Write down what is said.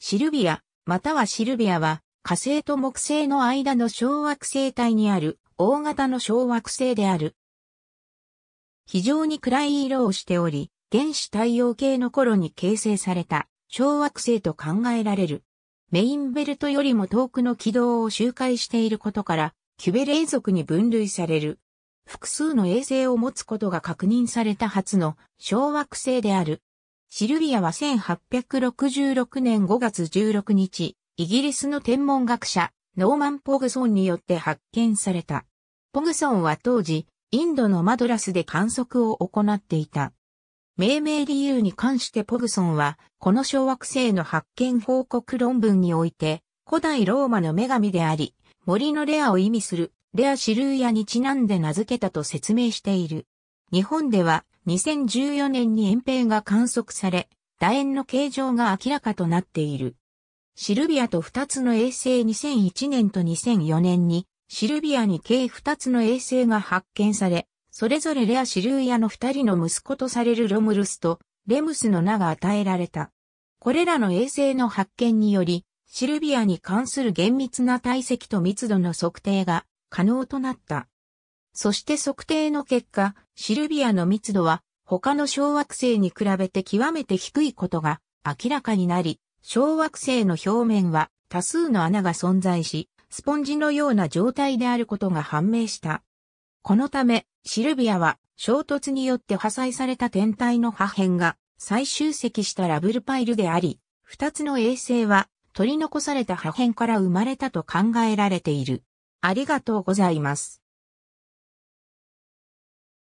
シルビア、またはシルビアは、火星と木星の間の小惑星帯にある、大型の小惑星である。非常に暗い色をしており、原始太陽系の頃に形成された小惑星と考えられる。メインベルトよりも遠くの軌道を周回していることから、キュベレー族に分類される。複数の衛星を持つことが確認された初の小惑星である。シルビアは1866年5月16日、イギリスの天文学者、ノーマン・ポグソンによって発見された。ポグソンは当時、インドのマドラスで観測を行っていた。命名理由に関してポグソンは、この小惑星の発見報告論文において、古代ローマの女神であり、森のレアを意味するレアシルーヤにちなんで名付けたと説明している。日本では2014年に円平が観測され、楕円の形状が明らかとなっている。シルビアと2つの衛星2001年と2004年に、シルビアに計2つの衛星が発見され、それぞれレアシルイアの2人の息子とされるロムルスとレムスの名が与えられた。これらの衛星の発見により、シルビアに関する厳密な体積と密度の測定が可能となった。そして測定の結果、シルビアの密度は他の小惑星に比べて極めて低いことが明らかになり、小惑星の表面は多数の穴が存在し、スポンジのような状態であることが判明した。このため、シルビアは衝突によって破砕された天体の破片が再集積したラブルパイルであり、二つの衛星は取り残された破片から生まれたと考えられている。ありがとうございます。